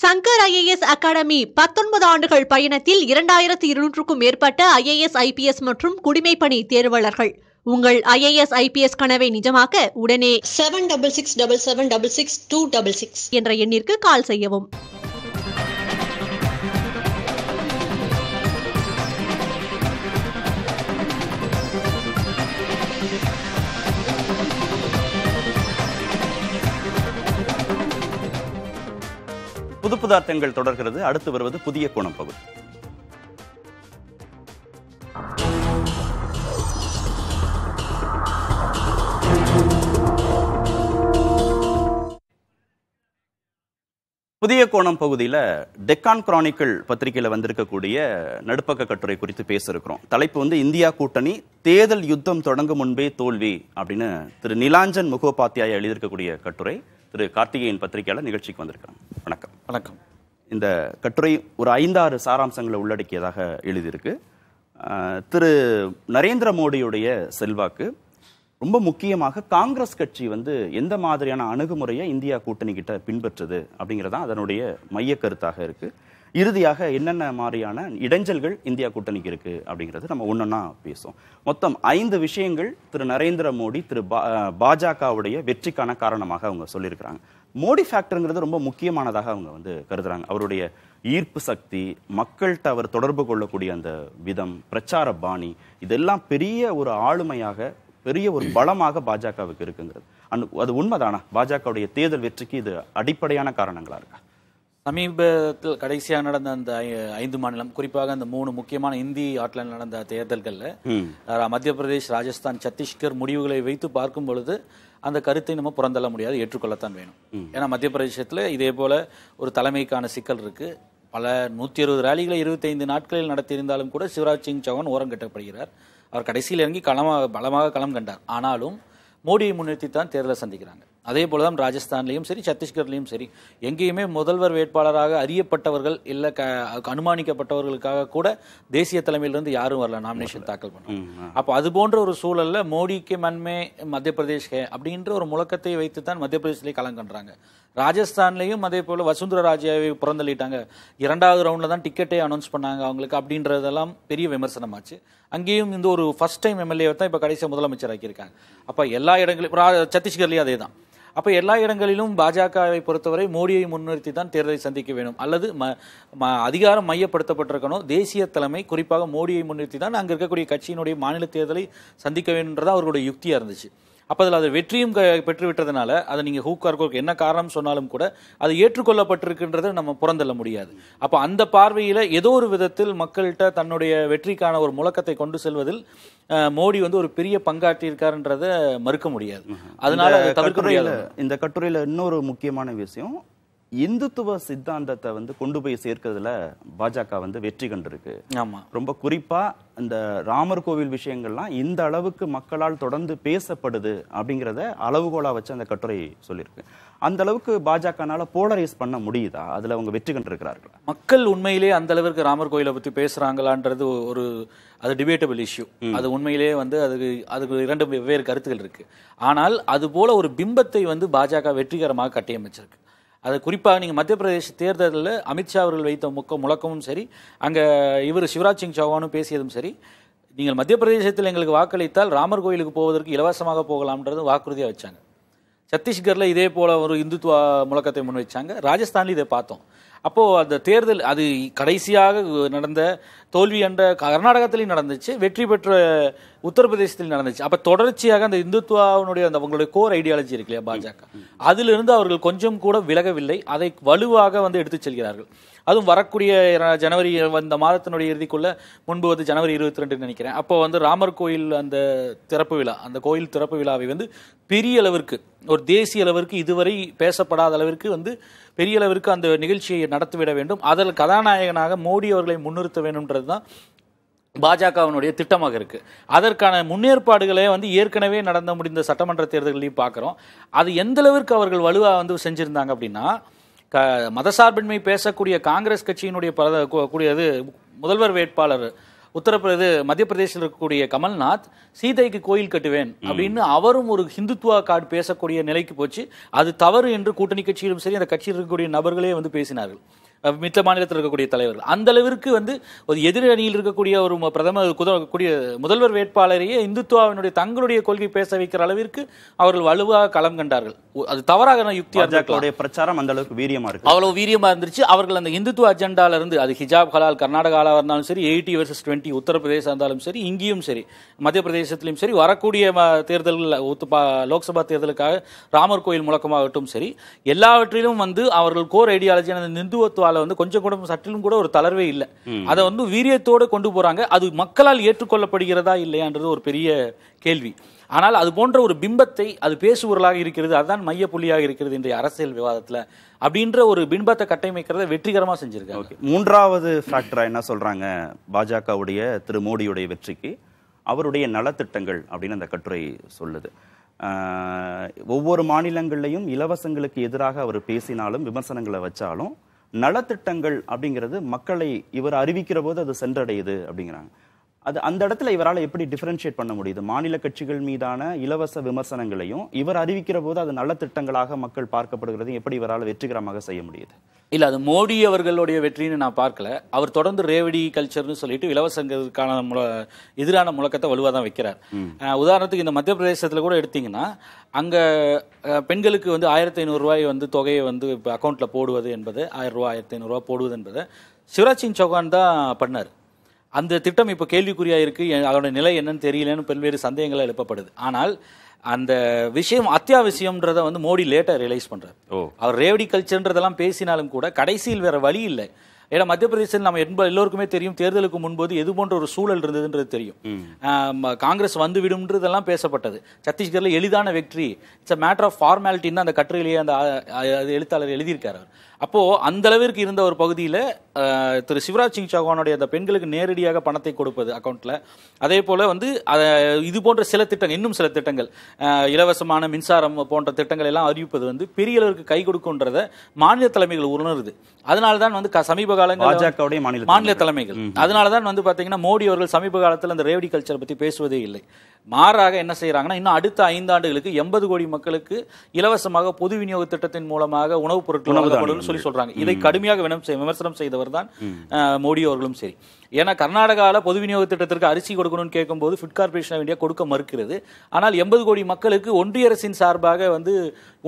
Shankar IAS academy பத்தொன்பது ஆண்டுகள் பயணத்தில் இரண்டாயிரத்தி இருநூற்றுக்கும் மேற்பட்ட ஐஏஎஸ் ஐபிஎஸ் மற்றும் குடிமைப்பணி தேர்வாளர்கள் உங்கள் ஐஏஎஸ் ஐபிஎஸ் கனவை நிஜமாக்க உடனே seven double six double seven double six two double six என்ற எண்ணிற்கு கால் செய்யவும் பொது பதார்த்தங்கள் தொடர்கிறது அடுத்து வருவது புதிய கோணம் பகுதி புதிய கோணம் பகுதியில் டெக்கான் கிரானிக்கல் பத்திரிகையில் வந்திருக்கக்கூடிய நடுப்பக்க கட்டுரை குறித்து பேசியிருக்கிறோம் தலைப்பு வந்து இந்தியா கூட்டணி தேர்தல் யுத்தம் தொடங்கும் முன்பே தோல்வி அப்படின்னு திரு நிலாஞ்சன் முகோபாத்தியாய எழுதியிருக்கக்கூடிய கட்டுரை திரு கார்த்திகேயன் பத்திரிகையாளர் நிகழ்ச்சிக்கு வந்திருக்கிறாங்க வணக்கம் வணக்கம் இந்த கட்டுரை ஒரு ஐந்தாறு சாராம்சங்களை உள்ளடக்கியதாக எழுதியிருக்கு திரு நரேந்திர மோடியுடைய செல்வாக்கு ரொம்ப முக்கியமாக காங்கிரஸ் கட்சி வந்து எந்த மாதிரியான அணுகுமுறையை இந்தியா கூட்டணி கிட்ட பின்பற்றுது அப்படிங்கிறது தான் அதனுடைய மைய கருத்தாக இருக்கு இறுதியாக என்னென்ன மாதிரியான இடைஞ்சல்கள் இந்தியா கூட்டணிக்கு இருக்கு அப்படிங்கிறது நம்ம ஒன்றொன்னா பேசுவோம் மொத்தம் ஐந்து விஷயங்கள் திரு நரேந்திர மோடி திரு பாஜகவுடைய வெற்றிக்கான காரணமாக அவங்க சொல்லியிருக்கிறாங்க மோடி ஃபேக்டருங்கிறது ரொம்ப முக்கியமானதாக அவங்க வந்து கருதுறாங்க அவருடைய ஈர்ப்பு சக்தி மக்கள்கிட்ட அவர் தொடர்பு கொள்ளக்கூடிய அந்த விதம் பிரச்சார பாணி இதெல்லாம் பெரிய ஒரு ஆளுமையாக பெரிய ஒரு பலமாக பாஜகவுக்கு இருக்குங்கிறது அது உண்மைதானா பாஜகவுடைய தேர்தல் வெற்றிக்கு இது அடிப்படையான காரணங்களா இருக்கா சமீபத்தில் கடைசியாக நடந்த அந்த ஐந்து மாநிலம் குறிப்பாக அந்த மூணு முக்கியமான இந்தி ஆட்டில் நடந்த தேர்தல்களில் மத்திய பிரதேஷ் ராஜஸ்தான் சத்தீஸ்கர் முடிவுகளை வைத்து பார்க்கும் பொழுது அந்த கருத்தை நம்ம புறந்தள்ள முடியாது ஏற்றுக்கொள்ளத்தான் வேணும் ஏன்னா மத்திய பிரதேசத்தில் இதே போல் ஒரு தலைமைக்கான சிக்கல் இருக்குது பல நூற்றி அறுபது ரேலிகளை இருபத்தைந்து நாட்களில் நடத்தியிருந்தாலும் கூட சிவராஜ் சிங் சௌஹான் ஓரம் கட்டப்படுகிறார் அவர் கடைசியில் இறங்கி களமாக பலமாக களம் கண்டார் ஆனாலும் மோடியை முன்னிறுத்தி தான் தேர்தலை சந்திக்கிறாங்க அதே போலதான் தான் ராஜஸ்தான்லேயும் சரி சத்தீஸ்கர்லேயும் சரி எங்கேயுமே முதல்வர் வேட்பாளராக அறியப்பட்டவர்கள் இல்லை க அனுமானிக்கப்பட்டவர்களுக்காக கூட தேசிய தலைமையிலிருந்து யாரும் வரல நாமினேஷன் தாக்கல் பண்ணும் அப்போ அது போன்ற ஒரு சூழலில் மோடிக்கு மண்மே மத்திய பிரதேஷ் அப்படின்ற ஒரு முழக்கத்தை வைத்து தான் மத்திய பிரதேஷ்லேயே கலங்கன்றாங்க ராஜஸ்தான்லேயும் அதே போல் வசுந்தர ராஜாவை புறந்தள்ளிட்டாங்க இரண்டாவது ரவுண்டில் தான் டிக்கெட்டே அனௌன்ஸ் பண்ணாங்க அவங்களுக்கு அப்படின்றதெல்லாம் பெரிய விமர்சனமாச்சு அங்கேயும் இந்த ஒரு ஃபர்ஸ்ட் டைம் எம்எல்ஏ தான் இப்போ கடைசியாக முதலமைச்சர் ஆக்கியிருக்காங்க அப்போ எல்லா இடங்களிலும் சத்தீஸ்கர்லேயும் அதே தான் அப்போ எல்லா இடங்களிலும் பாஜகவை பொறுத்தவரை மோடியை முன்னிறுத்தி தான் தேர்தலை சந்திக்க வேண்டும் அல்லது ம அதிகாரம் மையப்படுத்தப்பட்டிருக்கணும் தேசிய தலைமை குறிப்பாக மோடியை முன்னிறுத்தி தான் அங்கே இருக்கக்கூடிய கட்சியினுடைய மாநில தேர்தலை சந்திக்க வேண்டும்ன்றதா அவர்களுடைய யுக்தியாக இருந்துச்சு அப்போ அதில் அது வெற்றியும் க பெற்று விட்டதுனால அதை நீங்கள் ஹூக்கார்கோக்கு என்ன காரணம் சொன்னாலும் கூட அது ஏற்றுக்கொள்ளப்பட்டிருக்கின்றத நம்ம புறந்தள்ள முடியாது அப்போ அந்த பார்வையில் ஏதோ ஒரு விதத்தில் மக்கள்கிட்ட தன்னுடைய வெற்றிக்கான ஒரு முழக்கத்தை கொண்டு செல்வதில் மோடி வந்து ஒரு பெரிய பங்காற்றியிருக்காருன்றத மறுக்க முடியாது அதனால இந்த கட்டுரையில் இன்னொரு முக்கியமான விஷயம் இந்துத்துவ சித்தாந்தத்தை வந்து கொண்டு போய் சேர்க்கிறதுல பாஜக வந்து வெற்றி கண்டிருக்கு ஆமாம் ரொம்ப குறிப்பாக இந்த ராமர் கோவில் விஷயங்கள்லாம் இந்த அளவுக்கு மக்களால் தொடர்ந்து பேசப்படுது அப்படிங்கிறத அளவுகோலாக வச்சு அந்த கட்டுரை சொல்லியிருக்கு அந்த அளவுக்கு பாஜகனால போலரைஸ் பண்ண முடியுதா அதில் அவங்க வெற்றி கண்டிருக்கிறார்கள் மக்கள் உண்மையிலேயே அந்த அளவுக்கு ராமர் கோயிலை பற்றி பேசுகிறாங்களான்றது ஒரு அது டிபேட்டபிள் இஷ்யூ அது உண்மையிலேயே வந்து அதுக்கு அதுக்கு இரண்டு வெவ்வேறு கருத்துகள் இருக்குது ஆனால் அது போல ஒரு பிம்பத்தை வந்து பாஜக வெற்றிகரமாக கட்டியமைச்சிருக்கு அது குறிப்பாக நீங்கள் மத்திய பிரதேச தேர்தலில் அமித்ஷா அவர்கள் வைத்த முக்க முழக்கமும் சரி அங்கே இவர் சிவராஜ் சிங் சௌஹானும் பேசியதும் சரி நீங்கள் மத்திய பிரதேசத்தில் எங்களுக்கு வாக்களித்தால் ராமர் கோயிலுக்கு போவதற்கு இலவசமாக போகலாம்ன்றது வாக்குறுதியாக வச்சாங்க சத்தீஸ்கரில் இதே போல் ஒரு இந்துத்துவ முழக்கத்தை முன் வச்சாங்க ராஜஸ்தான்லேயும் இதை பார்த்தோம் அப்போது அந்த தேர்தல் அது கடைசியாக நடந்த தோல்வி என்ற கர்நாடகத்திலையும் நடந்துச்சு வெற்றி பெற்ற உத்தரப்பிரதேசத்தில் நடந்துச்சு அப்போ தொடர்ச்சியாக அந்த இந்துத்துவாவினுடைய அந்த அவங்களுடைய கோர் ஐடியாலஜி இருக்கு இல்லையா பாஜக அதிலிருந்து அவர்கள் கொஞ்சம் கூட விலகவில்லை அதை வலுவாக வந்து எடுத்துச் செல்கிறார்கள் அதுவும் வரக்கூடிய ஜனவரி அந்த மாதத்தினுடைய இறுதிக்குள்ள முன்பு வந்து ஜனவரி இருபத்தி ரெண்டு நினைக்கிறேன் அப்போ வந்து ராமர் கோயில் அந்த திறப்பு விழா அந்த கோயில் திறப்பு விழாவை வந்து பெரிய அளவிற்கு ஒரு தேசிய அளவிற்கு இதுவரை பேசப்படாத அளவிற்கு வந்து பெரிய அளவிற்கு அந்த நிகழ்ச்சியை நடத்திவிட வேண்டும் அதில் கதாநாயகனாக மோடி அவர்களை முன்னிறுத்த வேண்டும்ன்றது தான் பாஜகவினுடைய திட்டமாக இருக்குது அதற்கான முன்னேற்பாடுகளே வந்து ஏற்கனவே நடந்த முடிந்த சட்டமன்ற தேர்தல்களையும் பார்க்குறோம் அது எந்தளவிற்கு அவர்கள் வலுவாக வந்து செஞ்சுருந்தாங்க அப்படின்னா க மதசார்பின்மை பேசக்கூடிய காங்கிரஸ் கட்சியினுடைய பல கூடியது முதல்வர் வேட்பாளர் உத்தரப்பிரதே மத்திய பிரதேசத்தில் இருக்கக்கூடிய கமல்நாத் சீதைக்கு கோயில் கட்டுவேன் அப்படின்னு அவரும் ஒரு ஹிந்துத்துவா கார்டு பேசக்கூடிய நிலைக்கு போச்சு அது தவறு என்று கூட்டணி கட்சியிலும் சரி அந்த கட்சியில் இருக்கக்கூடிய நபர்களே வந்து பேசினார்கள் மித்த மாநிலத்தில் இருக்கக்கூடிய தலைவர்கள் அந்த அளவிற்கு வந்து ஒரு எதிரணியில் இருக்கக்கூடிய ஒரு பிரதமர் கூடிய முதல்வர் வேட்பாளரையே இந்துத்துவாவினுடைய தங்களுடைய கொள்கை பேச வைக்கிற அளவிற்கு அவர்கள் வலுவாக களம் கண்டார்கள் அது தவறாக அஜாக்களுடைய பிரச்சாரம் அந்த அளவுக்கு வீரியமா இருக்கு அவ்வளவு வீரியமா இருந்துச்சு அவர்கள் அந்த இந்துத்துவ அஜெண்டால இருந்து அது ஹிஜாப் ஹலால் கர்நாடகாவில் இருந்தாலும் சரி எயிட்டி வர்சஸ் டுவெண்ட்டி உத்தரப்பிரதேசம் இருந்தாலும் சரி இங்கேயும் சரி மத்திய பிரதேசத்திலும் சரி வரக்கூடிய தேர்தல்கள் லோக்சபா தேர்தலுக்காக ராமர் கோயில் முழக்கமாகட்டும் சரி எல்லாவற்றிலும் வந்து அவர்கள் கோர் ஐடியாலஜி அந்த இந்துத்துவ போராட்டத்தினால வந்து கொஞ்சம் கூட சற்றிலும் கூட ஒரு தளர்வே இல்லை அதை வந்து வீரியத்தோடு கொண்டு போறாங்க அது மக்களால் ஏற்றுக்கொள்ளப்படுகிறதா இல்லையான்றது ஒரு பெரிய கேள்வி ஆனால் அது போன்ற ஒரு பிம்பத்தை அது பேசுபொருளாக இருக்கிறது அதுதான் மைய புள்ளியாக இருக்கிறது இன்றைய அரசியல் விவாதத்தில் அப்படின்ற ஒரு பிம்பத்தை கட்டமைக்கிறத வெற்றிகரமாக செஞ்சிருக்காங்க மூன்றாவது ஃபேக்டராக என்ன சொல்கிறாங்க பாஜகவுடைய திரு மோடியுடைய வெற்றிக்கு அவருடைய நலத்திட்டங்கள் அப்படின்னு அந்த கட்டுரை சொல்லுது ஒவ்வொரு மாநிலங்கள்லையும் இலவசங்களுக்கு எதிராக அவர் பேசினாலும் விமர்சனங்களை வச்சாலும் நலத்திட்டங்கள் அப்படிங்கிறது மக்களை இவர் அறிவிக்கிற போது அது சென்றடையுது அப்படிங்கிறாங்க அது அந்த இடத்துல இவரால் எப்படி டிஃபரன்ஷியேட் பண்ண முடியுது மாநில கட்சிகள் மீதான இலவச விமர்சனங்களையும் இவர் அறிவிக்கிற போது அது நல்ல திட்டங்களாக மக்கள் பார்க்கப்படுகிறதையும் எப்படி இவரால் வெற்றிகரமாக செய்ய முடியுது இல்லை அது மோடி அவர்களுடைய வெற்றின்னு நான் பார்க்கல அவர் தொடர்ந்து ரேவடி கல்ச்சர்னு சொல்லிட்டு இலவசங்களுக்கான எதிரான முழக்கத்தை வலுவாக தான் வைக்கிறார் உதாரணத்துக்கு இந்த மத்திய பிரதேசத்தில் கூட எடுத்தீங்கன்னா அங்கே பெண்களுக்கு வந்து ஆயிரத்தி ஐநூறுரூவாய் வந்து தொகையை வந்து இப்போ அக்கௌண்ட்டில் போடுவது என்பது ஆயிரம் ரூபா ஆயிரத்தி ஐநூறுரூவா போடுவது என்பது சிவராஜ் சிங் சௌகான் தான் பண்ணார் அந்த திட்டம் இப்போ கேள்விக்குறியாக இருக்குது அதோட நிலை என்னன்னு தெரியலன்னு பல்வேறு சந்தேகங்கள் எழுப்பப்படுது ஆனால் அந்த விஷயம் அத்தியாவசியம்ன்றதை வந்து மோடி லேட்டாக ரியலைஸ் ஓ அவர் ரேவடி கல்ச்சர்ன்றதெல்லாம் பேசினாலும் கூட கடைசியில் வேற வழி இல்லை ஏன்னா மத்திய பிரதேசத்தில் நம்ம என்ப எல்லோருக்குமே தெரியும் தேர்தலுக்கு முன்போது எது போன்ற ஒரு சூழல் இருந்ததுன்றது தெரியும் காங்கிரஸ் வந்து விடும்ன்றதெல்லாம் பேசப்பட்டது சத்தீஸ்கரில் எளிதான வெற்றி இட்ஸ் அ மேட்டர் ஆஃப் ஃபார்மாலிட்டின்னு அந்த கட்டுரையிலேயே அந்த எழுத்தாளர் எழுதியிருக்காரு அப்போது அந்த அளவிற்கு இருந்த ஒரு பகுதியில் திரு சிவராஜ் சிங் சௌஹானுடைய அந்த பெண்களுக்கு நேரடியாக பணத்தை கொடுப்பது அக்கௌண்ட்டில் அதே போல் வந்து இது போன்ற சில திட்டங்கள் இன்னும் சில திட்டங்கள் இலவசமான மின்சாரம் போன்ற திட்டங்கள் எல்லாம் அறிவிப்பது வந்து பெரிய அளவிற்கு கை கொடுக்குன்றத மாநில தலைமைகள் உணருது அதனால தான் வந்து சமீப காலங்களில் மாநில தலைமைகள் அதனால தான் வந்து பார்த்தீங்கன்னா மோடி அவர்கள் சமீப காலத்தில் அந்த ரேவடி கல்ச்சர் பற்றி பேசுவதே இல்லை மாறாக என்ன செய்கிறாங்கன்னா இன்னும் அடுத்த ஐந்தாண்டுகளுக்கு எண்பது கோடி மக்களுக்கு இலவசமாக பொது விநியோக திட்டத்தின் மூலமாக உணவுப் பொருட்கள் சொல்லி சொல்றாங்க இதை கடுமையாக விமர்சனம் செய்தவர் தான் மோடி அவர்களும் சரி ஏன்னா கர்நாடகாவில் பொது விநியோக திட்டத்திற்கு அரிசி கொடுக்கணும்னு கேட்கும்போது ஃபுட் கார்பரேஷன் ஆஃப் இந்தியா கொடுக்க மறுக்கிறது ஆனால் எண்பது கோடி மக்களுக்கு ஒன்றிய அரசின் சார்பாக வந்து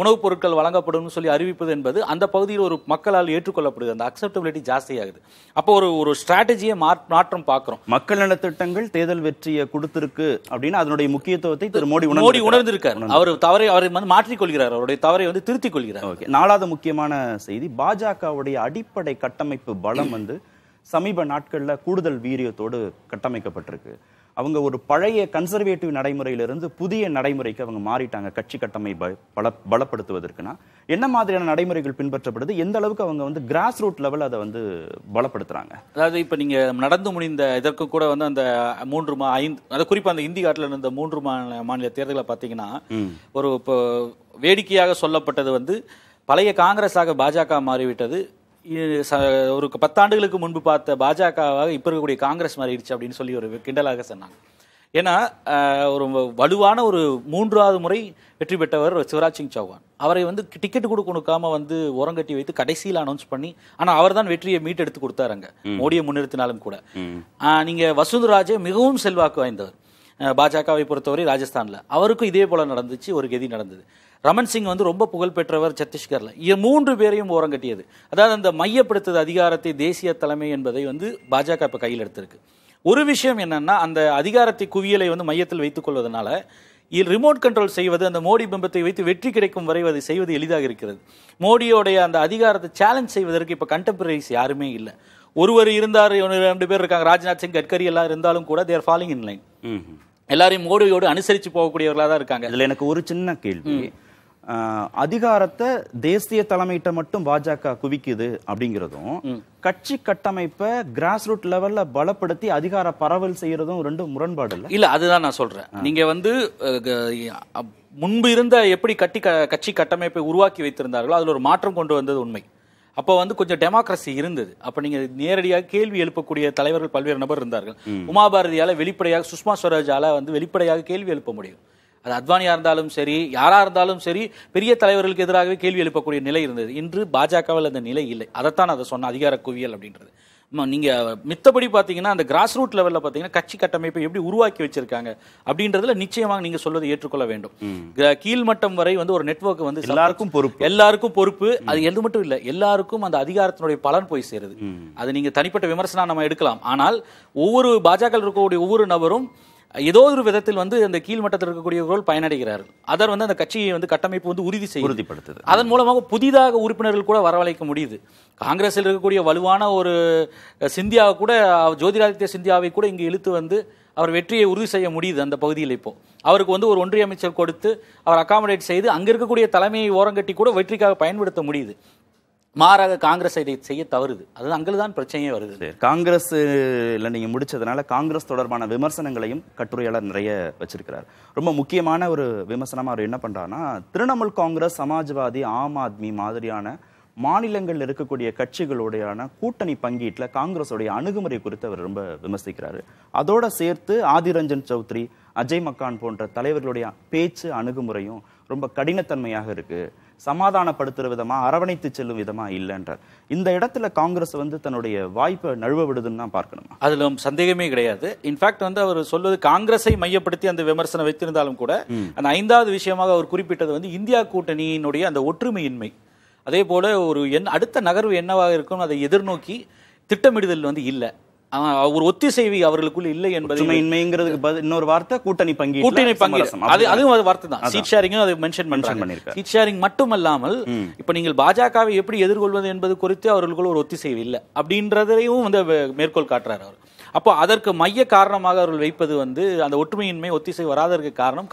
உணவுப் பொருட்கள் வழங்கப்படும் சொல்லி அறிவிப்பது என்பது அந்த பகுதியில் ஒரு மக்களால் ஏற்றுக்கொள்ளப்படுது அந்த அக்செப்டபிலிட்டி ஜாஸ்தியாகுது அப்போ ஒரு ஒரு ஸ்ட்ராட்டஜியை மாற்றம் பார்க்குறோம் மக்கள் நலத்திட்டங்கள் தேர்தல் வெற்றியை கொடுத்துருக்கு அப்படின்னு அதனுடைய முக்கியத்துவத்தை திரு மோடி மோடி உணர்ந்திருக்கார் அவர் தவறை அவரை வந்து மாற்றிக்கொள்கிறார் அவருடைய தவறை வந்து திருத்திக் கொள்கிறார் ஓகே நாலாவது முக்கியமான செய்தி பாஜகவுடைய அடிப்படை கட்டமைப்பு பலம் வந்து சமீப நாட்களில் கூடுதல் வீரியத்தோடு கட்டமைக்கப்பட்டிருக்கு அவங்க ஒரு பழைய கன்சர்வேட்டிவ் நடைமுறையிலிருந்து புதிய நடைமுறைக்கு அவங்க மாறிட்டாங்க கட்சி கட்டமை பல பலப்படுத்துவதற்குனா என்ன மாதிரியான நடைமுறைகள் பின்பற்றப்படுது எந்த அளவுக்கு அவங்க வந்து கிராஸ் ரூட் லெவல் அதை வந்து பலப்படுத்துறாங்க அதாவது இப்போ நீங்கள் நடந்து முடிந்த இதற்கு கூட வந்து அந்த மூன்று மா ஐந்து அதாவது குறிப்பாக அந்த இந்தி காட்டில் இருந்த மூன்று மாநில மாநில தேர்தலை பார்த்தீங்கன்னா ஒரு இப்போ வேடிக்கையாக சொல்லப்பட்டது வந்து பழைய காங்கிரஸாக பாஜக மாறிவிட்டது ஒரு பத்தாண்டுகளுக்கு முன்பு பார்த்த பாஜகவாக இப்போ இருக்கக்கூடிய காங்கிரஸ் மாறிடுச்சு அப்படின்னு சொல்லி ஒரு கிண்டலாக சொன்னாங்க ஏன்னா ஒரு வலுவான ஒரு மூன்றாவது முறை வெற்றி பெற்றவர் சிவராஜ் சிங் சௌஹான் அவரை வந்து டிக்கெட் கூட கொடுக்காம வந்து உரங்கட்டி வைத்து கடைசியில் அனௌன்ஸ் பண்ணி ஆனால் அவர் தான் வெற்றியை மீட்டெடுத்து அங்கே மோடியை முன்னிறுத்தினாலும் கூட நீங்கள் வசுந்தராஜே மிகவும் செல்வாக்கு வாய்ந்தவர் பாஜகவை பொறுத்தவரை ராஜஸ்தானில் அவருக்கும் இதே போல நடந்துச்சு ஒரு கதி நடந்தது ரமன் சிங் வந்து ரொம்ப புகழ்பெற்றவர் சத்தீஸ்கரில் இது மூன்று பேரையும் ஓரம் கட்டியது அதாவது அந்த மையப்படுத்தது அதிகாரத்தை தேசிய தலைமை என்பதை வந்து பாஜக இப்போ கையில் எடுத்திருக்கு ஒரு விஷயம் என்னென்னா அந்த அதிகாரத்தை குவியலை வந்து மையத்தில் வைத்துக் கொள்வதனால ரிமோட் கண்ட்ரோல் செய்வது அந்த மோடி பிம்பத்தை வைத்து வெற்றி கிடைக்கும் வரை அதை செய்வது எளிதாக இருக்கிறது மோடியோடைய அந்த அதிகாரத்தை சேலஞ்ச் செய்வதற்கு இப்போ கண்டெம்பரரிஸ் யாருமே இல்லை ஒருவர் இருந்தார் ரெண்டு பேர் இருக்காங்க ராஜ்நாத் சிங் கட்கரி எல்லாம் இருந்தாலும் கூட தேர் ஃபாலிங் இன் லைன் எல்லாரையும் மோடியோடு அனுசரித்து போகக்கூடியவர்களாக தான் இருக்காங்க இதில் எனக்கு ஒரு சின்ன கேள்வி அதிகாரத்தை தேசிய தலைமையிட்ட மட்டும் பாஜக குவிக்குது அப்படிங்கிறதும் கட்சி கட்டமைப்பை கிராஸ் ரூட் லெவல்ல பலப்படுத்தி அதிகார பரவல் செய்யறதும் ரெண்டும் முரண்பாடு இல்லை இல்ல அதுதான் நான் சொல்றேன் நீங்க வந்து முன்பு இருந்த எப்படி கட்டி கட்சி கட்டமைப்பை உருவாக்கி வைத்திருந்தார்களோ அதில் ஒரு மாற்றம் கொண்டு வந்தது உண்மை அப்போ வந்து கொஞ்சம் டெமோக்ரஸி இருந்தது அப்போ நீங்கள் நேரடியாக கேள்வி எழுப்பக்கூடிய தலைவர்கள் பல்வேறு நபர் இருந்தார்கள் உமா வெளிப்படையாக சுஷ்மா ஸ்வராஜால வந்து வெளிப்படையாக கேள்வி எழுப்ப முடியும் அது அத்வானியாக இருந்தாலும் சரி யாராக இருந்தாலும் சரி பெரிய தலைவர்களுக்கு எதிராகவே கேள்வி எழுப்பக்கூடிய நிலை இருந்தது இன்று பாஜகவில் அந்த நிலை இல்லை அதைத்தான் அதை சொன்ன அதிகார குவியல் அப்படின்றது நீங்கள் மித்தபடி பார்த்தீங்கன்னா அந்த கிராஸ் ரூட் லெவலில் பார்த்தீங்கன்னா கட்சி கட்டமைப்பை எப்படி உருவாக்கி வச்சிருக்காங்க அப்படின்றதுல நிச்சயமாக நீங்கள் சொல்வதை ஏற்றுக்கொள்ள வேண்டும் கீழ்மட்டம் வரை வந்து ஒரு நெட்ஒர்க் வந்து எல்லாருக்கும் பொறுப்பு எல்லாருக்கும் பொறுப்பு அது எது மட்டும் இல்லை எல்லாருக்கும் அந்த அதிகாரத்தினுடைய பலன் போய் சேருது அது நீங்கள் தனிப்பட்ட விமர்சனம் நம்ம எடுக்கலாம் ஆனால் ஒவ்வொரு பாஜக இருக்கக்கூடிய ஒவ்வொரு நபரும் ஏதோ ஒரு விதத்தில் வந்து அந்த கீழ்மட்டத்தில் இருக்கக்கூடியவர்கள் பயனடைகிறார்கள் அதர் வந்து அந்த கட்சியை வந்து கட்டமைப்பு வந்து உறுதி செய்ய உறுதிப்படுத்துது அதன் மூலமாக புதிதாக உறுப்பினர்கள் கூட வரவழைக்க முடியுது காங்கிரஸில் இருக்கக்கூடிய வலுவான ஒரு சிந்தியாவை கூட ஜோதிராதித்ய சிந்தியாவை கூட இங்கே இழுத்து வந்து அவர் வெற்றியை உறுதி செய்ய முடியுது அந்த பகுதியில் இப்போ அவருக்கு வந்து ஒரு ஒன்றிய அமைச்சர் கொடுத்து அவர் அகாமடேட் செய்து அங்கே இருக்கக்கூடிய தலைமையை ஓரங்கட்டி கூட வெற்றிக்காக பயன்படுத்த முடியுது மாறாக காங்கிரஸ் இதை செய்ய தவறுது அது அங்கே தான் பிரச்சனையே வருது காங்கிரஸில் நீங்கள் முடிச்சதுனால காங்கிரஸ் தொடர்பான விமர்சனங்களையும் கட்டுரையாளர் நிறைய வச்சிருக்கிறார் ரொம்ப முக்கியமான ஒரு விமர்சனமாக அவர் என்ன பண்ணுறாருன்னா திரிணாமுல் காங்கிரஸ் சமாஜ்வாதி ஆம் ஆத்மி மாதிரியான மாநிலங்களில் இருக்கக்கூடிய கட்சிகளுடையான கூட்டணி பங்கீட்டில் காங்கிரஸுடைய அணுகுமுறை குறித்து அவர் ரொம்ப விமர்சிக்கிறாரு அதோட சேர்த்து ஆதிரஞ்சன் சௌத்ரி அஜய் மக்கான் போன்ற தலைவர்களுடைய பேச்சு அணுகுமுறையும் ரொம்ப கடினத்தன்மையாக இருக்குது சமாதானப்படுத்துகிற விதமாக அரவணைத்து செல்லும் விதமாக இல்லைன்றார் இந்த இடத்துல காங்கிரஸ் வந்து தன்னுடைய வாய்ப்பை நழுவ விடுதுன்னு தான் பார்க்கணும் அதில் சந்தேகமே கிடையாது இன்ஃபேக்ட் வந்து அவர் சொல்வது காங்கிரஸை மையப்படுத்தி அந்த விமர்சனம் வைத்திருந்தாலும் கூட அந்த ஐந்தாவது விஷயமாக அவர் குறிப்பிட்டது வந்து இந்தியா கூட்டணியினுடைய அந்த ஒற்றுமையின்மை அதே போல் ஒரு என் அடுத்த நகர்வு என்னவாக இருக்கும் அதை எதிர்நோக்கி திட்டமிடுதல் வந்து இல்லை ஒரு ஒத்திசைவி அவர்களுக்குள்ள இல்லை என்பது இன்மைங்கிறதுக்கு இன்னொரு வார்த்தை கூட்டணி பங்கு கூட்டணி பங்கு அது அதுவும் அது வார்த்தை தான் சீட் ஷேரிங்கும் அது மென்ஷன் சீட் ஷேரிங் இப்ப நீங்கள் பாஜகவை எப்படி எதிர்கொள்வது என்பது குறித்து அவர்களுக்குள் ஒரு ஒத்திசைவு இல்லை அப்படின்றதையும் வந்து மேற்கோள் காட்டுறாரு அவர் அப்போ அதற்கு மைய காரணமாக அவர்கள் வைப்பது வந்து அந்த ஒற்றுமையின்மை ஒத்திசை வராதற்கு காரணம்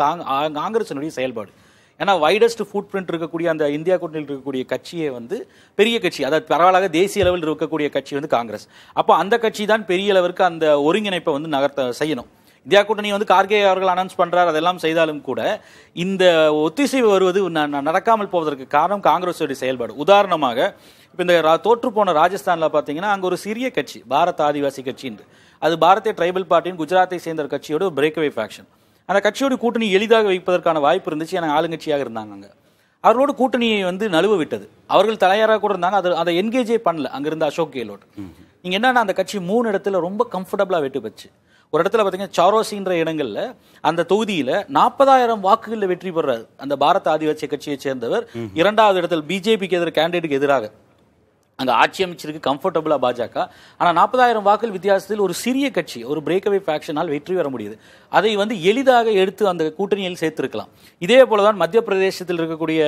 காங்கிரசினுடைய செயல்பாடு ஏன்னா வைடஸ்ட் ஃபுட் பிரிண்ட் இருக்கக்கூடிய அந்த இந்தியா கூட்டணியில் இருக்கக்கூடிய கட்சியை வந்து பெரிய கட்சி அதாவது பரவலாக தேசிய அளவில் இருக்கக்கூடிய கட்சி வந்து காங்கிரஸ் அப்போ அந்த கட்சி தான் பெரிய அளவிற்கு அந்த ஒருங்கிணைப்பை வந்து நகர்த்த செய்யணும் இந்தியா கூட்டணி வந்து கார்கே அவர்கள் அனௌன்ஸ் பண்ணுறார் அதெல்லாம் செய்தாலும் கூட இந்த ஒத்திசைவு வருவது நடக்காமல் போவதற்கு காரணம் காங்கிரஸுடைய செயல்பாடு உதாரணமாக இப்போ இந்த தோற்று போன ராஜஸ்தானில் பார்த்தீங்கன்னா அங்கே ஒரு சிறிய கட்சி பாரத் ஆதிவாசி கட்சின்னு அது பாரதிய டிரைபல் பார்ட்டியின் குஜராத்தை சேர்ந்த கட்சியோட பிரேக்வே ஃபேக்ஷன் அந்த கட்சியோட கூட்டணி எளிதாக வைப்பதற்கான வாய்ப்பு இருந்துச்சு எனக்கு ஆளுங்கட்சியாக இருந்தாங்க அங்கே அவர்களோட கூட்டணியை வந்து நழுவ விட்டது அவர்கள் தலையாராக கூட இருந்தாங்க அது அதை என்கேஜே பண்ணல அங்கிருந்த அசோக் கெலோட் நீங்கள் என்னன்னா அந்த கட்சி மூணு இடத்துல ரொம்ப கம்ஃபர்டபுளாக வெட்டி வச்சு ஒரு இடத்துல பார்த்தீங்கன்னா சாரோசின்ற இடங்களில் அந்த தொகுதியில் நாற்பதாயிரம் வாக்குகளில் வெற்றி பெறாரு அந்த பாரத ஆதிவாசிய கட்சியை சேர்ந்தவர் இரண்டாவது இடத்தில் பிஜேபிக்கு எதிர கேண்டிடேட்டுக்கு எதிராக அங்கே ஆட்சி அமைச்சிருக்கு கம்ஃபர்டபுளாக பாஜக ஆனால் நாற்பதாயிரம் வாக்கள் வித்தியாசத்தில் ஒரு சிறிய கட்சி ஒரு பிரேக்அவே ஃபேக்ஷனால் வெற்றி பெற முடியுது அதை வந்து எளிதாக எடுத்து அந்த கூட்டணியில் சேர்த்துருக்கலாம் இதே போல தான் மத்திய பிரதேசத்தில் இருக்கக்கூடிய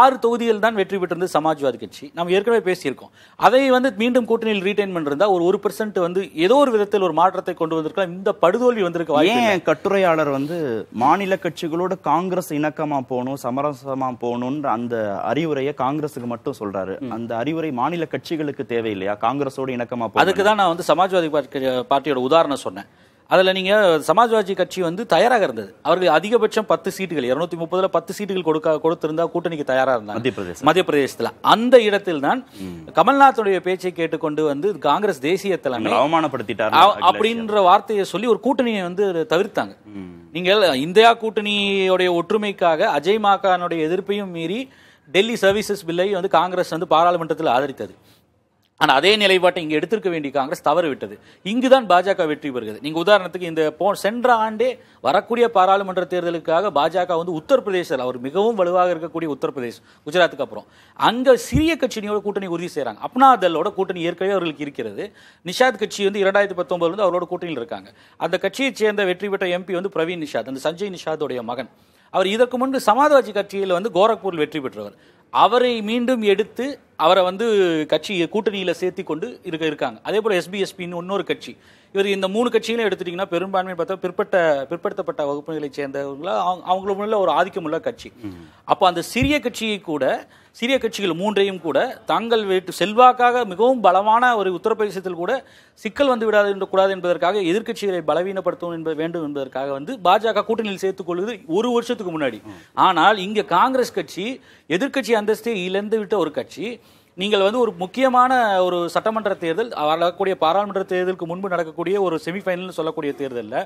ஆறு தொகுதிகள் தான் வெற்றி பெற்றிருந்து சமாஜ்வாதி கட்சி நம்ம ஏற்கனவே பேசியிருக்கோம் அதை வந்து மீண்டும் கூட்டணியில் ரீடைன் பண்ணிருந்தா ஒரு ஒரு வந்து ஏதோ ஒரு விதத்தில் ஒரு மாற்றத்தை கொண்டு வந்திருக்கலாம் இந்த படுதோல்வி வந்திருக்க ஏன் கட்டுரையாளர் வந்து மாநில கட்சிகளோடு காங்கிரஸ் இணக்கமா போகணும் சமரசமா போகணுன்ற அந்த அறிவுரையை காங்கிரஸுக்கு மட்டும் சொல்றாரு அந்த அறிவுரை மாநில கட்சி கட்சிகளுக்கு தேவையில்லையா காங்கிரஸோடு இணக்கமாக அதுக்கு தான் நான் வந்து சமாஜ்வாதி பார்ட்டியோட உதாரணம் சொன்னேன் அதில் நீங்கள் சமாஜ்வாதி கட்சி வந்து தயாராக இருந்தது அவர்கள் அதிகபட்சம் பத்து சீட்டுகள் இரநூத்தி முப்பதுல பத்து சீட்டுகள் கொடுக்க கொடுத்திருந்தா கூட்டணிக்கு தயாராக இருந்தாங்க மத்திய பிரதேசம் மத்திய பிரதேசத்தில் அந்த இடத்தில் தான் கமல்நாத்துடைய பேச்சை கேட்டுக்கொண்டு வந்து காங்கிரஸ் தேசிய தலைமை அவமானப்படுத்திட்டார் அப்படின்ற வார்த்தையை சொல்லி ஒரு கூட்டணியை வந்து தவிர்த்தாங்க நீங்கள் இந்தியா கூட்டணியுடைய ஒற்றுமைக்காக அஜய் மாகானுடைய எதிர்ப்பையும் மீறி டெல்லி சர்வீசஸ் பில்லை வந்து காங்கிரஸ் வந்து பாராளுமன்றத்தில் ஆதரித்தது ஆனால் அதே நிலைப்பாட்டை இங்கே எடுத்திருக்க வேண்டிய காங்கிரஸ் தவறு விட்டது இங்கு தான் பாஜக வெற்றி பெறுகிறது நீங்கள் உதாரணத்துக்கு இந்த போ சென்ற ஆண்டே வரக்கூடிய பாராளுமன்ற தேர்தலுக்காக பாஜக வந்து உத்தரப்பிரதேசத்தில் அவர் மிகவும் வலுவாக இருக்கக்கூடிய உத்தரப்பிரதேஷ் குஜராத்துக்கு அப்புறம் அங்கே சிறிய கட்சியினோட கூட்டணி உறுதி செய்கிறாங்க அப்னா தல்லோட கூட்டணி ஏற்கனவே அவர்களுக்கு இருக்கிறது நிஷாத் கட்சி வந்து இரண்டாயிரத்தி பத்தொன்பதுலேருந்து அவரோட கூட்டணியில் இருக்காங்க அந்த கட்சியை சேர்ந்த வெற்றி பெற்ற எம்பி வந்து பிரவீன் நிஷாத் அந்த சஞ்சய் நிஷாத்துடைய மகன் அவர் இதற்கு முன்பு சமாஜ்வாதி கட்சியில் வந்து கோரக்பூரில் வெற்றி பெற்றவர் அவரை மீண்டும் எடுத்து அவரை வந்து கட்சி கூட்டணியில் சேர்த்தி கொண்டு இருக்க இருக்காங்க அதே போல் எஸ்பிஎஸ்பின்னு இன்னொரு கட்சி இவர் இந்த மூணு கட்சிகளையும் எடுத்துட்டிங்கன்னா பெரும்பான்மை பார்த்தா பிற்பட்ட பிற்படுத்தப்பட்ட வகுப்புகளைச் சேர்ந்தவர்களாக அவங்க அவங்களுக்கு உள்ள ஒரு ஆதிக்கமுள்ள கட்சி அப்போ அந்த சிறிய கட்சியை கூட சிறிய கட்சிகள் மூன்றையும் கூட தாங்கள் வீட்டு செல்வாக்காக மிகவும் பலமான ஒரு உத்தரப்பிரதேசத்தில் கூட சிக்கல் வந்து விடாது என்று கூடாது என்பதற்காக எதிர்க்கட்சிகளை பலவீனப்படுத்தும் என்பது வேண்டும் என்பதற்காக வந்து பாஜக கூட்டணியில் கொள்வது ஒரு வருஷத்துக்கு முன்னாடி ஆனால் இங்கே காங்கிரஸ் கட்சி எதிர்க்கட்சி அந்தஸ்தை இழந்து விட்ட ஒரு கட்சி நீங்கள் வந்து ஒரு முக்கியமான ஒரு சட்டமன்ற தேர்தல் வரக்கூடிய பாராளுமன்ற தேர்தலுக்கு முன்பு நடக்கக்கூடிய ஒரு செமிஃபைனல்னு சொல்லக்கூடிய தேர்தலில்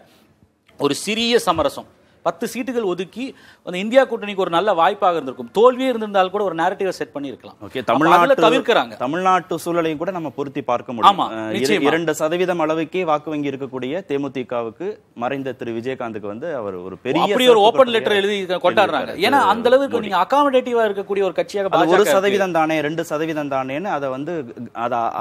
ஒரு சிறிய சமரசம் பத்து சீட்டுகள் ஒதுக்கி அந்த இந்தியா கூட்டணிக்கு ஒரு நல்ல வாய்ப்பாக இருந்திருக்கும் தோல்வியே இருந்திருந்தால் கூட ஒரு நேரட்டிவை செட் பண்ணியிருக்கலாம் ஓகே தமிழ்நாட்டில் தவிர்க்கிறாங்க தமிழ்நாட்டு சூழலையும் கூட நம்ம பொருத்தி பார்க்க முடியும் இரண்டு சதவீதம் அளவுக்கே வாக்கு வங்கி இருக்கக்கூடிய தேமுதிகவுக்கு மறைந்த திரு விஜயகாந்துக்கு வந்து அவர் ஒரு பெரிய அப்படி ஒரு ஓப்பன் லெட்டர் எழுதி கொண்டாடுறாங்க ஏன்னா அந்த அளவுக்கு நீங்க அகாமடேட்டிவா இருக்கக்கூடிய ஒரு கட்சியாக ஒரு சதவீதம் தானே ரெண்டு சதவீதம் தானேன்னு அதை வந்து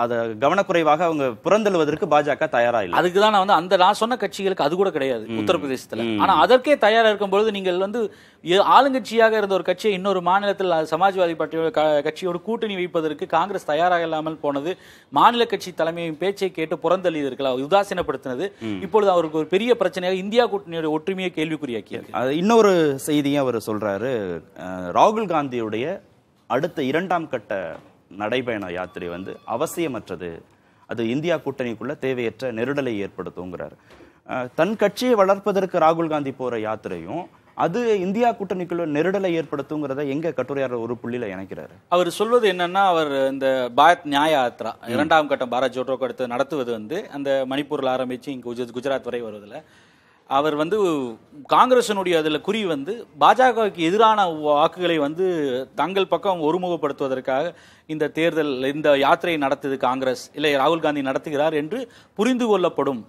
அதை கவனக்குறைவாக அவங்க புறந்தள்ளுவதற்கு பாஜக தயாரா இல்லை அதுக்கு தான் வந்து அந்த நான் சொன்ன கட்சிகளுக்கு அது கூட கிடையாது உத்தரப்பிரதேசத்துல ஆனா அதற்கே தயார் தயாராக இருக்கும்பொழுது நீங்கள் வந்து ஆளுங்கட்சியாக இருந்த ஒரு கட்சியை இன்னொரு மாநிலத்தில் சமாஜ்வாதி பார்ட்டியோட கட்சியோடு கூட்டணி வைப்பதற்கு காங்கிரஸ் தயாராக இல்லாமல் போனது மாநில கட்சி தலைமையின் பேச்சை கேட்டு புறந்தள்ளியிருக்கலாம் உதாசீனப்படுத்தினது இப்பொழுது அவருக்கு ஒரு பெரிய பிரச்சனையாக இந்தியா கூட்டணியோட ஒற்றுமையை கேள்விக்குறியாக்கியது இன்னொரு செய்தியும் அவர் சொல்றாரு ராகுல் காந்தியுடைய அடுத்த இரண்டாம் கட்ட நடைபயண யாத்திரை வந்து அவசியமற்றது அது இந்தியா கூட்டணிக்குள்ள தேவையற்ற நெருடலை ஏற்படுத்துங்கிறார் தன் கட்சியை வளர்ப்பதற்கு ராகுல் காந்தி போகிற யாத்திரையும் அது இந்தியா கூட்டணிக்குள்ள நெருடலை ஏற்படுத்துங்கிறத எங்க கட்டுரையாளர் ஒரு புள்ளியில இணைக்கிறாரு அவர் சொல்வது என்னன்னா அவர் இந்த பாரத் நியாய யாத்திரா இரண்டாம் கட்டம் பாரத் ஜோட்ரோக்கு அடுத்து நடத்துவது வந்து அந்த மணிப்பூர்ல ஆரம்பிச்சு இங்க குஜராத் வரை வருவதில் அவர் வந்து காங்கிரசனுடைய அதில் குறி வந்து பாஜகவுக்கு எதிரான வாக்குகளை வந்து தங்கள் பக்கம் ஒருமுகப்படுத்துவதற்காக இந்த தேர்தல் இந்த யாத்திரை நடத்துது காங்கிரஸ் இல்லை ராகுல் காந்தி நடத்துகிறார் என்று புரிந்து கொள்ளப்படும்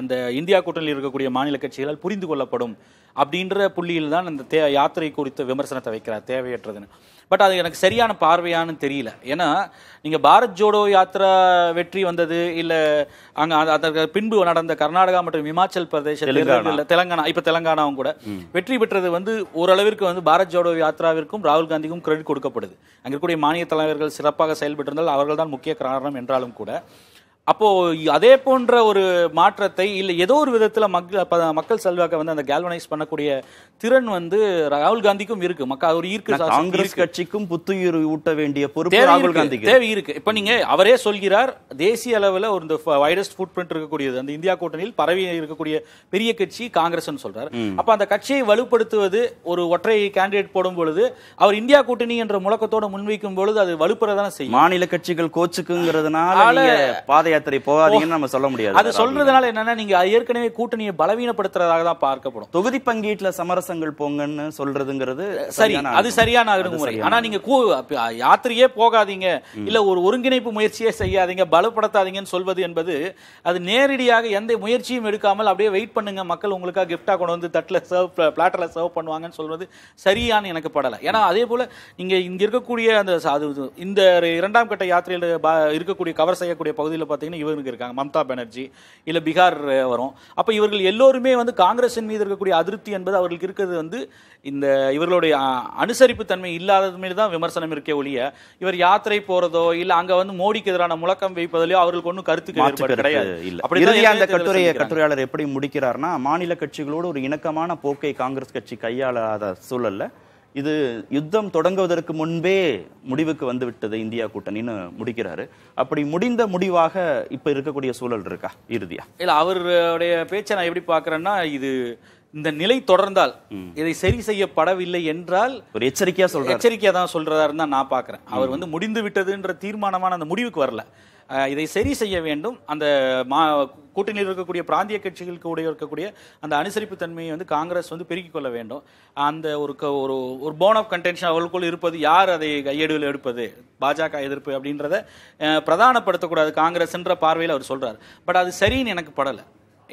அந்த இந்தியா கூட்டணியில் இருக்கக்கூடிய மாநில கட்சிகளால் புரிந்து கொள்ளப்படும் அப்படின்ற புள்ளியில் தான் அந்த தே யாத்திரை குறித்த விமர்சனத்தை வைக்கிறார் தேவையற்றதுன்னு பட் அது எனக்கு சரியான பார்வையானு தெரியல ஏன்னா நீங்கள் பாரத் ஜோடோ யாத்திரா வெற்றி வந்தது இல்லை அங்கே அதற்கு பின்பு நடந்த கர்நாடகா மற்றும் இமாச்சல் பிரதேச தெலங்கானா இப்போ தெலங்கானாவும் கூட வெற்றி பெற்றது வந்து ஓரளவிற்கு வந்து பாரத் ஜோடோ யாத்ராவிற்கும் ராகுல் காந்திக்கும் கிரெடிட் கொடுக்கப்படுது அங்கே இருக்கக்கூடிய மாநில தலைவர்கள் சிறப்பாக செயல்பட்டிருந்தால் அவர்கள் தான் முக்கிய காரணம் என்றாலும் கூட அப்போ அதே போன்ற ஒரு மாற்றத்தை இல்லை ஏதோ ஒரு விதத்தில் மக்கள் மக்கள் செல்வாக்க வந்து அந்த கேல்வனைஸ் பண்ணக்கூடிய திறன் வந்து ராகுல் காந்திக்கும் இருக்கு மக்கள் ஒரு ஈர்க்கு காங்கிரஸ் கட்சிக்கும் புத்துயிர் ஊட்ட வேண்டிய பொறுப்பு ராகுல் காந்தி தேவை இருக்கு இப்ப நீங்க அவரே சொல்கிறார் தேசிய அளவில் ஒரு இந்த வைரஸ் ஃபுட் பிரிண்ட் இருக்கக்கூடியது அந்த இந்தியா கூட்டணியில் பரவி இருக்கக்கூடிய பெரிய கட்சி காங்கிரஸ் சொல்றாரு அப்ப அந்த கட்சியை வலுப்படுத்துவது ஒரு ஒற்றை கேண்டிடேட் போடும் பொழுது அவர் இந்தியா கூட்டணி என்ற முழக்கத்தோடு முன்வைக்கும் பொழுது அது வலுப்புறதான செய்யும் மாநில கட்சிகள் கோச்சுக்குங்கிறதுனால பாதையா யாத்திரை போகாதீங்கன்னு நம்ம சொல்ல முடியாது அது சொல்றதுனால என்னன்னா நீங்க ஏற்கனவே கூட்டணியை பலவீனப்படுத்துறதாக தான் பார்க்கப்படும் தொகுதி பங்கீட்டுல சமரசங்கள் போங்கன்னு சொல்றதுங்கிறது சரி அது சரியான அணுகுமுறை ஆனா நீங்க யாத்திரையே போகாதீங்க இல்ல ஒரு ஒருங்கிணைப்பு முயற்சியே செய்யாதீங்க பலப்படுத்தாதீங்கன்னு சொல்வது என்பது அது நேரடியாக எந்த முயற்சியும் எடுக்காமல் அப்படியே வெயிட் பண்ணுங்க மக்கள் உங்களுக்காக கிஃப்டா கொண்டு வந்து தட்டில் சர்வ் பிளாட்டர்ல சர்வ் பண்ணுவாங்கன்னு சொல்வது சரியான எனக்கு படலை ஏன்னா அதே போல நீங்க இங்க இருக்கக்கூடிய அந்த இந்த இரண்டாம் கட்ட யாத்திரையில் இருக்கக்கூடிய கவர் செய்யக்கூடிய பகுதியில் பார்த்தீங்கன்னா பார்த்தீங்கன்னா இவங்க இருக்காங்க மம்தா பானர்ஜி இல்லை பீகார் வரும் அப்போ இவர்கள் எல்லோருமே வந்து காங்கிரஸின் மீது இருக்கக்கூடிய அதிருப்தி என்பது அவர்களுக்கு இருக்கிறது வந்து இந்த இவர்களுடைய அனுசரிப்பு தன்மை இல்லாதது மீது தான் விமர்சனம் இருக்கே ஒழிய இவர் யாத்திரை போகிறதோ இல்லை அங்கே வந்து மோடிக்கு எதிரான முழக்கம் வைப்பதிலையோ அவர்களுக்கு ஒன்றும் கருத்து கிடையாது கட்டுரையை கட்டுரையாளர் எப்படி முடிக்கிறார்னா மாநில கட்சிகளோடு ஒரு இணக்கமான போக்கை காங்கிரஸ் கட்சி கையாளாத சூழல்ல இது யுத்தம் தொடங்குவதற்கு முன்பே முடிவுக்கு வந்துவிட்டது இந்தியா கூட்டணின்னு முடிக்கிறாரு அப்படி முடிந்த முடிவாக இப்போ இருக்கக்கூடிய சூழல் இருக்கா இறுதியா இல்லை அவருடைய பேச்சை நான் எப்படி பார்க்குறேன்னா இது இந்த நிலை தொடர்ந்தால் இதை சரி செய்யப்படவில்லை என்றால் ஒரு எச்சரிக்கையா சொல்ற எச்சரிக்கையா தான் சொல்றதா இருந்தா நான் பாக்குறேன் அவர் வந்து முடிந்து விட்டதுன்ற தீர்மானமான அந்த முடிவுக்கு வரல இதை சரி செய்ய வேண்டும் அந்த மா கூட்டணியில் இருக்கக்கூடிய பிராந்திய கட்சிகள் கூட இருக்கக்கூடிய அந்த அனுசரிப்பு தன்மையை வந்து காங்கிரஸ் வந்து பெருக்கிக் கொள்ள வேண்டும் அந்த ஒரு ஒரு ஒரு போன் ஆஃப் கண்டென்ஷன் அவர்களுக்குள் இருப்பது யார் அதை கையெடுவில் எடுப்பது பாஜக எதிர்ப்பு அப்படின்றத பிரதானப்படுத்தக்கூடாது காங்கிரஸ்ன்ற பார்வையில் அவர் சொல்கிறார் பட் அது சரின்னு எனக்கு படலை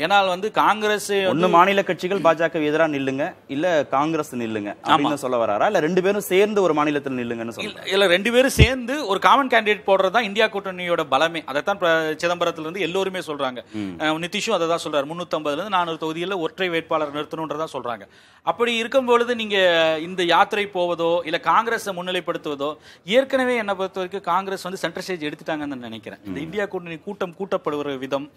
ஏன்னால் வந்து காங்கிரஸ் ஒன்று மாநில கட்சிகள் பாஜக எதிராக நில்லுங்க இல்ல காங்கிரஸ் நில்லுங்க அப்படின்னு சொல்ல வராரா இல்ல ரெண்டு பேரும் சேர்ந்து ஒரு மாநிலத்தில் நில்லுங்கன்னு சொல்ல இல்ல ரெண்டு பேரும் சேர்ந்து ஒரு காமன் கேண்டிடேட் போடுறது தான் இந்தியா கூட்டணியோட பலமே அதைத்தான் சிதம்பரத்துல இருந்து எல்லோருமே சொல்றாங்க நிதிஷும் அதை தான் சொல்றாரு முன்னூத்தி இருந்து நானூறு தொகுதியில் ஒற்றை வேட்பாளர் நிறுத்தணுன்றதான் சொல்றாங்க அப்படி இருக்கும் பொழுது நீங்க இந்த யாத்திரை போவதோ இல்ல காங்கிரஸை முன்னிலைப்படுத்துவதோ ஏற்கனவே என்னை பொறுத்த வரைக்கும் காங்கிரஸ் வந்து சென்டர் ஸ்டேஜ் எடுத்துட்டாங்கன்னு நினைக்கிறேன் இந்த இந்தியா கூட்டணி கூட்டம் கூட்டப்படுகிற விதம்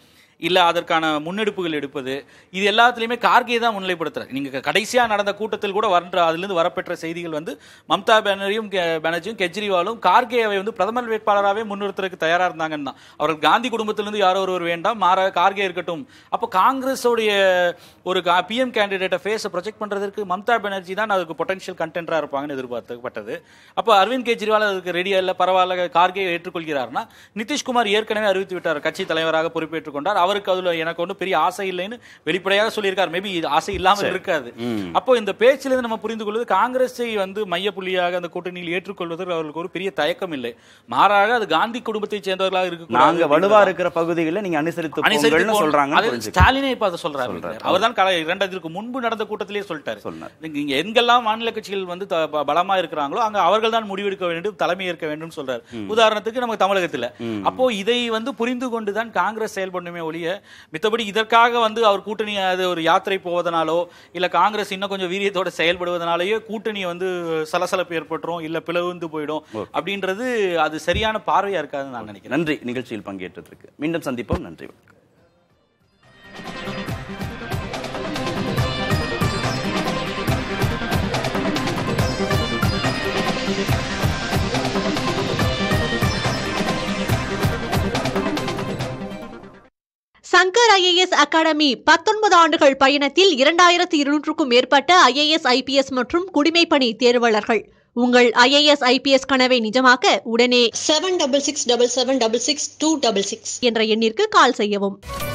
இல்லை அதற்கான முன்னெடுப்புகள் எடுப்பது இது எல்லாத்துலேயுமே கார்கே தான் முன்னிலைப்படுத்துறாரு நீங்கள் கடைசியாக நடந்த கூட்டத்தில் கூட வரன்ற அதுலேருந்து வரப்பெற்ற செய்திகள் வந்து மம்தா பானர்ஜியும் பேனர்ஜியும் கெஜ்ரிவாலும் கார்கேவை வந்து பிரதமர் வேட்பாளராகவே முன்னிறுத்துறதுக்கு தயாராக இருந்தாங்கன்னு தான் அவர்கள் காந்தி குடும்பத்திலிருந்து யாரோ ஒருவர் வேண்டாம் மாற கார்கே இருக்கட்டும் அப்போ காங்கிரஸோடைய ஒரு பிஎம் கேண்டிடேட்டை ஃபேஸை ப்ரொஜெக்ட் பண்ணுறதுக்கு மம்தா பேனர்ஜி தான் அதுக்கு பொட்டன்ஷியல் கண்டென்டாக இருப்பாங்கன்னு எதிர்பார்த்தப்பட்டது அப்போ அரவிந்த் கெஜ்ரிவால் அதுக்கு ரெடியாக இல்லை பரவாயில்ல கார்கே ஏற்றுக்கொள்கிறார்னா நிதிஷ்குமார் ஏற்கனவே அறிவித்து விட்டார் கட்சி தலைவராக பொறுப்பேற்றுக் கொண்டார் அவருக்கு அதுல எனக்கு ஒண்ணு பெரிய ஆசை இல்லைன்னு வெளிப்படையாக சொல்லியிருக்காரு மேபி இது ஆசை இல்லாமல் இருக்காது அப்போ இந்த பேச்சுல இருந்து நம்ம புரிந்து கொள்வது காங்கிரஸை வந்து மைய புள்ளியாக அந்த கூட்டணியில் ஏற்றுக்கொள்வதற்கு அவர்களுக்கு ஒரு பெரிய தயக்கம் இல்லை மாறாக அது காந்தி குடும்பத்தை சேர்ந்தவர்களாக இருக்கு நாங்க வலுவா இருக்கிற பகுதிகளில் நீங்க அனுசரித்து சொல்றாங்க ஸ்டாலினே இப்ப அதை சொல்றாரு அவர் தான் இரண்டாயிரத்துக்கு முன்பு நடந்த கூட்டத்திலேயே சொல்லிட்டாரு நீங்க எங்கெல்லாம் மாநில கட்சிகள் வந்து பலமா இருக்கிறாங்களோ அங்க அவர்கள் தான் முடிவெடுக்க வேண்டும் தலைமை ஏற்க வேண்டும் சொல்றாரு உதாரணத்துக்கு நமக்கு தமிழகத்துல அப்போ இதை வந்து புரிந்து கொண்டுதான் காங்கிரஸ் செயல்படணுமே ஒளி ஒழிய மித்தபடி இதற்காக வந்து அவர் கூட்டணி அது ஒரு யாத்திரை போவதனாலோ இல்லை காங்கிரஸ் இன்னும் கொஞ்சம் வீரியத்தோட செயல்படுவதனாலேயே கூட்டணி வந்து சலசலப்பு ஏற்பட்டுரும் இல்லை பிளவுந்து போயிடும் அப்படின்றது அது சரியான பார்வையாக இருக்காதுன்னு நான் நினைக்கிறேன் நன்றி நிகழ்ச்சியில் பங்கேற்றதற்கு மீண்டும் சந்திப்போம் நன்றி வணக்கம் சங்கர் ஐஏஎஸ் அகாடமி பத்தொன்பது ஆண்டுகள் பயணத்தில் இரண்டாயிரத்தி இருநூற்றுக்கும் மேற்பட்ட ஐஏஎஸ் ஐபிஎஸ் மற்றும் குடிமைப்பணி தேர்வாளர்கள் உங்கள் ஐஏஎஸ் ஐபிஎஸ் கனவை நிஜமாக்க உடனே seven double six double seven double six two double six என்ற எண்ணிற்கு கால் செய்யவும்